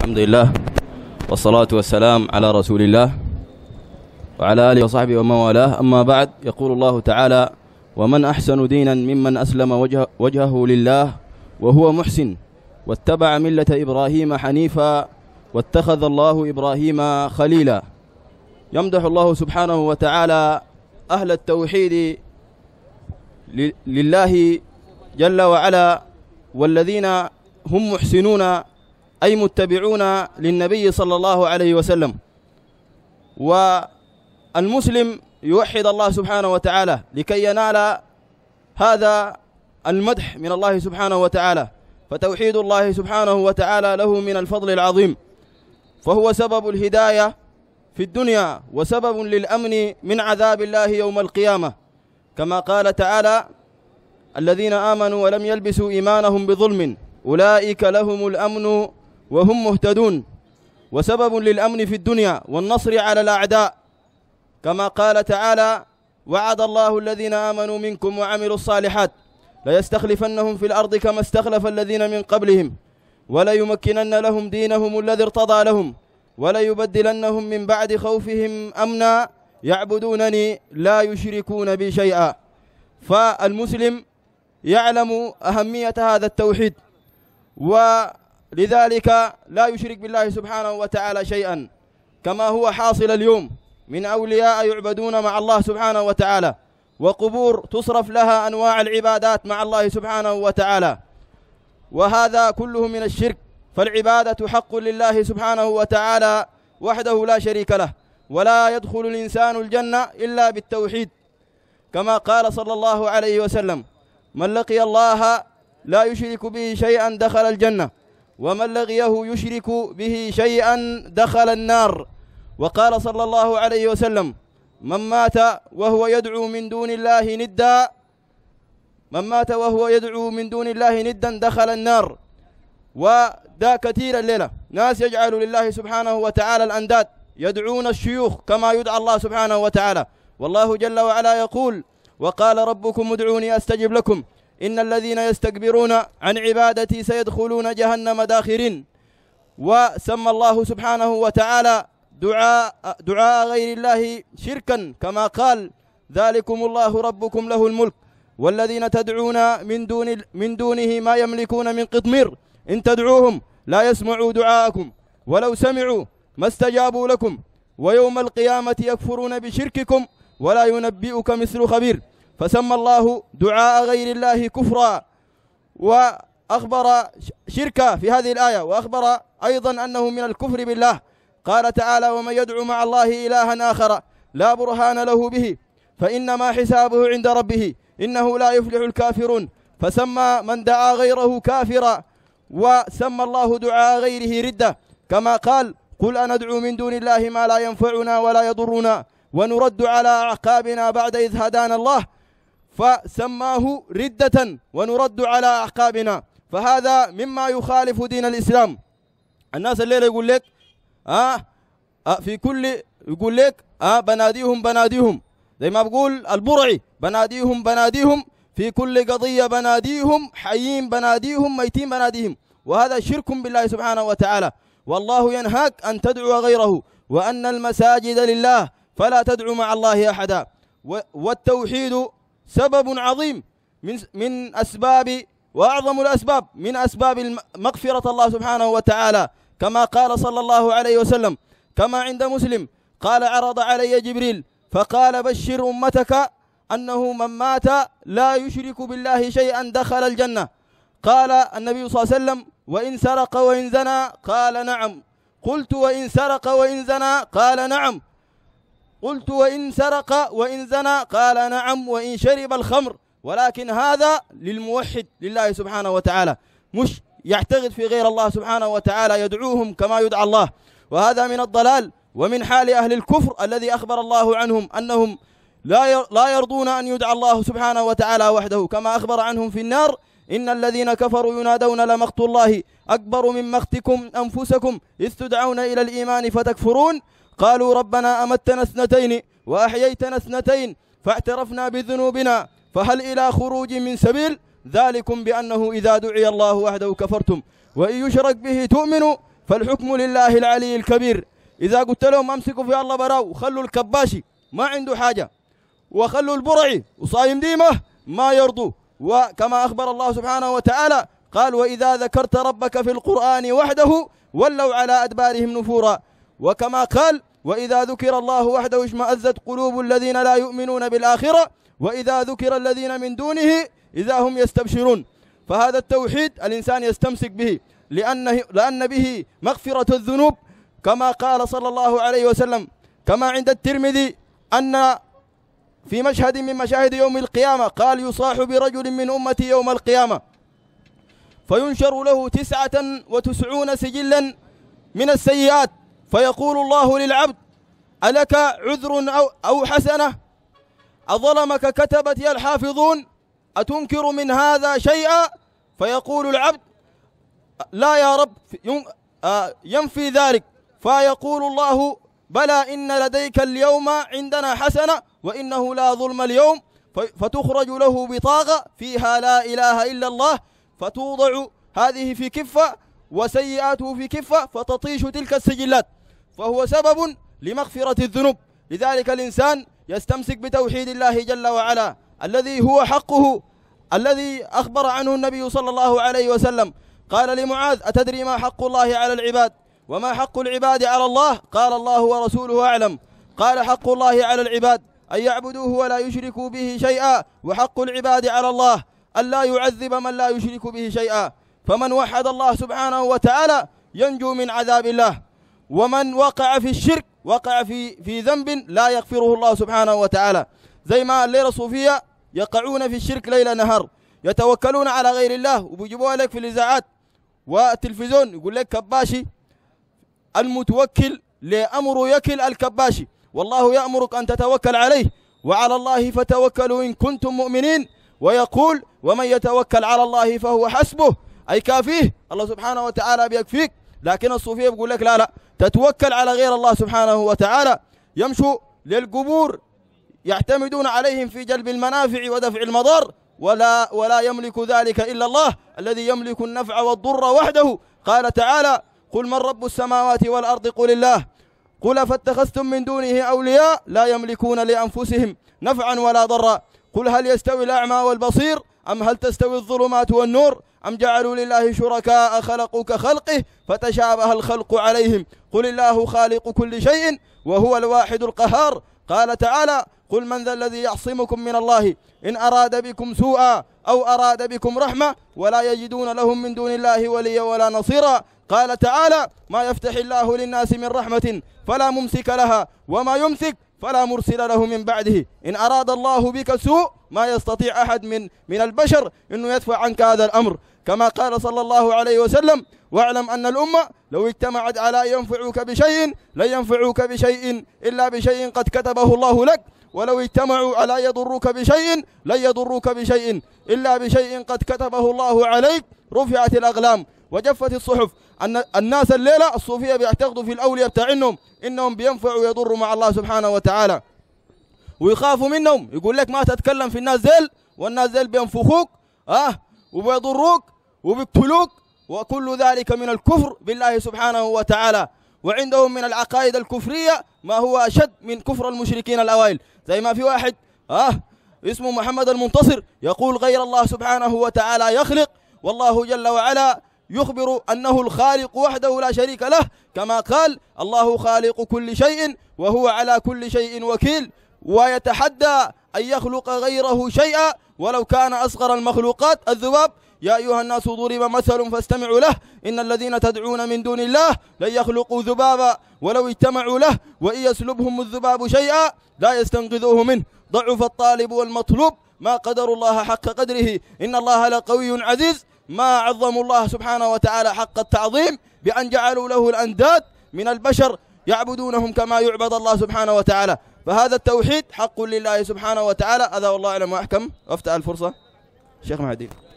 الحمد لله والصلاة والسلام على رسول الله وعلى آله وصحبه ومن والاه أما بعد يقول الله تعالى ومن أحسن دينا ممن أسلم وجه وجهه لله وهو محسن واتبع ملة إبراهيم حنيفا واتخذ الله إبراهيم خليلا يمدح الله سبحانه وتعالى أهل التوحيد لله جل وعلا والذين هم محسنون أي متبعون للنبي صلى الله عليه وسلم والمسلم يوحد الله سبحانه وتعالى لكي ينال هذا المدح من الله سبحانه وتعالى فتوحيد الله سبحانه وتعالى له من الفضل العظيم فهو سبب الهداية في الدنيا وسبب للأمن من عذاب الله يوم القيامة كما قال تعالى الذين آمنوا ولم يلبسوا إيمانهم بظلم أولئك لهم الأمن وهم مهتدون وسبب للأمن في الدنيا والنصر على الأعداء كما قال تعالى وعد الله الذين آمنوا منكم وعملوا الصالحات ليستخلفنهم في الأرض كما استخلف الذين من قبلهم وليمكنن لهم دينهم الذي ارتضى لهم وليبدلنهم من بعد خوفهم أمنا يعبدونني لا يشركون بي شيئا فالمسلم يعلم أهمية هذا التوحيد و لذلك لا يشرك بالله سبحانه وتعالى شيئا كما هو حاصل اليوم من أولياء يعبدون مع الله سبحانه وتعالى وقبور تصرف لها أنواع العبادات مع الله سبحانه وتعالى وهذا كله من الشرك فالعبادة حق لله سبحانه وتعالى وحده لا شريك له ولا يدخل الإنسان الجنة إلا بالتوحيد كما قال صلى الله عليه وسلم من لقي الله لا يشرك به شيئا دخل الجنة ومن لغيه يشرك به شيئا دخل النار وقال صلى الله عليه وسلم من مات وهو يدعو من دون الله ندا من مات وهو يدعو من دون الله ندا دخل النار ودا كثير الليلة ناس يجعلوا لله سبحانه وتعالى الأنداد يدعون الشيوخ كما يدعى الله سبحانه وتعالى والله جل وعلا يقول وقال ربكم ادعوني أستجب لكم إن الذين يستكبرون عن عبادتي سيدخلون جهنم داخرين وسمى الله سبحانه وتعالى دعاء دعاء غير الله شركا كما قال ذلكم الله ربكم له الملك والذين تدعون من دون من دونه ما يملكون من قطمير إن تدعوهم لا يسمعوا دعاءكم ولو سمعوا ما استجابوا لكم ويوم القيامة يكفرون بشرككم ولا ينبئك مثل خبير فسمى الله دعاء غير الله كفرا وأخبر شركا في هذه الآية وأخبر أيضا أنه من الكفر بالله قال تعالى ومن يدعو مع الله إلها آخر لا برهان له به فإنما حسابه عند ربه إنه لا يفلح الكافرون فسمى من دعا غيره كافرا وسمى الله دعاء غيره ردة كما قال قل أندعو من دون الله ما لا ينفعنا ولا يضرنا ونرد على أعقابنا بعد إذ هدانا الله فسماه ردة ونرد على أعقابنا فهذا مما يخالف دين الإسلام الناس الليلة يقول لك آه, آه في كل يقول لك آه بناديهم بناديهم زي ما بقول البرعي بناديهم بناديهم في كل قضية بناديهم حيين بناديهم ميتين بناديهم وهذا شرك بالله سبحانه وتعالى والله ينهاك أن تدعو غيره وأن المساجد لله فلا تدعو مع الله أحدا والتوحيد سبب عظيم من من أسباب وأعظم الأسباب من أسباب مغفرة الله سبحانه وتعالى كما قال صلى الله عليه وسلم كما عند مسلم قال عرض علي جبريل فقال بشر أمتك أنه من مات لا يشرك بالله شيئا دخل الجنة قال النبي صلى الله عليه وسلم وإن سرق وإن زنى قال نعم قلت وإن سرق وإن زنى قال نعم قلت وإن سرق وإن زنى قال نعم وإن شرب الخمر ولكن هذا للموحد لله سبحانه وتعالى مش يعتقد في غير الله سبحانه وتعالى يدعوهم كما يدعى الله وهذا من الضلال ومن حال أهل الكفر الذي أخبر الله عنهم أنهم لا لا يرضون أن يدعى الله سبحانه وتعالى وحده كما أخبر عنهم في النار إن الذين كفروا ينادون لمقت الله أكبر من مقتكم أنفسكم إذ تدعون إلى الإيمان فتكفرون قالوا ربنا أمتنا اثنتين وأحييتنا اثنتين فاعترفنا بذنوبنا فهل إلى خروج من سبيل ذلكم بأنه إذا دعي الله وحده كفرتم وإن يشرك به تؤمنوا فالحكم لله العلي الكبير إذا قلت لهم أمسكوا في الله براو خلوا الكباشي ما عنده حاجة وخلوا البرعي وصايم ديمه ما يرضوا وكما أخبر الله سبحانه وتعالى قال وإذا ذكرت ربك في القرآن وحده ولوا على أدبارهم نفورا وكما قال وإذا ذكر الله وحده اشمأزت قلوب الذين لا يؤمنون بالآخرة وإذا ذكر الذين من دونه إذا هم يستبشرون فهذا التوحيد الإنسان يستمسك به لأنه لأن به مغفرة الذنوب كما قال صلى الله عليه وسلم كما عند الترمذي أن في مشهد من مشاهد يوم القيامة قال يصاح برجل من أمتي يوم القيامة فينشر له تسعة وتسعون سجلا من السيئات فيقول الله للعبد ألك عذر أو, أو حسنة أظلمك كتبت يا الحافظون أتنكر من هذا شيئا فيقول العبد لا يا رب آه، ينفي ذلك فيقول الله بلى إن لديك اليوم عندنا حسنة وإنه لا ظلم اليوم فتخرج له بطاقة فيها لا إله إلا الله فتوضع هذه في كفة وسيئاته في كفة فتطيش تلك السجلات فهو سبب لمغفرة الذنوب لذلك الإنسان يستمسك بتوحيد الله جل وعلا الذي هو حقه الذي أخبر عنه النبي صلى الله عليه وسلم قال لمعاذ أتدري ما حق الله على العباد وما حق العباد على الله قال الله ورسوله أعلم قال حق الله على العباد أن يعبدوه ولا يشركوا به شيئا وحق العباد على الله ألا يعذب من لا يشرك به شيئا فمن وحد الله سبحانه وتعالى ينجو من عذاب الله ومن وقع في الشرك وقع في في ذنب لا يغفره الله سبحانه وتعالى زي ما الليله الصوفيه يقعون في الشرك ليل نهار يتوكلون على غير الله وبيجيبوها لك في الاذاعات والتلفزيون يقول لك كباشي المتوكل لامر يكل الكباشي والله يامرك ان تتوكل عليه وعلى الله فتوكلوا ان كنتم مؤمنين ويقول ومن يتوكل على الله فهو حسبه اي كافيه الله سبحانه وتعالى بيكفيك لكن الصوفية بيقول لك لا لا تتوكل على غير الله سبحانه وتعالى يمشوا للقبور يعتمدون عليهم في جلب المنافع ودفع المضار ولا ولا يملك ذلك إلا الله الذي يملك النفع والضر وحده قال تعالى قل من رب السماوات والأرض قل الله قل فاتخذتم من دونه أولياء لا يملكون لأنفسهم نفعا ولا ضرا قل هل يستوي الأعمى والبصير أم هل تستوي الظلمات والنور أم جعلوا لله شركاء خلقوا كخلقه فتشابه الخلق عليهم قل الله خالق كل شيء وهو الواحد القهار قال تعالى قل من ذا الذي يعصمكم من الله إن أراد بكم سوءا أو أراد بكم رحمة ولا يجدون لهم من دون الله وليا ولا نصيرا قال تعالى ما يفتح الله للناس من رحمة فلا ممسك لها وما يمسك فلا مرسل له من بعده إن أراد الله بك سوء ما يستطيع أحد من من البشر أنه يدفع عنك هذا الأمر كما قال صلى الله عليه وسلم واعلم أن الأمة لو اجتمعت على أن ينفعوك بشيء لن ينفعوك بشيء إلا بشيء قد كتبه الله لك ولو اجتمعوا على يضروك بشيء لن يضروك بشيء إلا بشيء قد كتبه الله عليك رفعت الأقلام وجفت الصحف أن الناس الليلة الصوفية بيعتقدوا في الأولياء بتاعنهم إنهم بينفعوا ويضروا مع الله سبحانه وتعالى ويخافوا منهم يقول لك ما تتكلم في الناس ذيل والناس ذيل بينفخوك أه وبيضروك وبالسلوك وكل ذلك من الكفر بالله سبحانه وتعالى وعندهم من العقائد الكفرية ما هو أشد من كفر المشركين الأوائل زي ما في واحد آه اسمه محمد المنتصر يقول غير الله سبحانه وتعالى يخلق والله جل وعلا يخبر أنه الخالق وحده لا شريك له كما قال الله خالق كل شيء وهو على كل شيء وكيل ويتحدى أن يخلق غيره شيئا ولو كان أصغر المخلوقات الذباب يا أيها الناس ضرب مثل فاستمعوا له إن الذين تدعون من دون الله لن يخلقوا ذبابا ولو اجتمعوا له وإن يسلبهم الذباب شيئا لا يستنقذوه منه ضعف الطالب والمطلوب ما قدر الله حق قدره إن الله لقوي عزيز ما عظم الله سبحانه وتعالى حق التعظيم بأن جعلوا له الأنداد من البشر يعبدونهم كما يعبد الله سبحانه وتعالى فهذا التوحيد حق لله سبحانه وتعالى هذا والله أعلم وأحكم أفتح الفرصة شيخ مهدي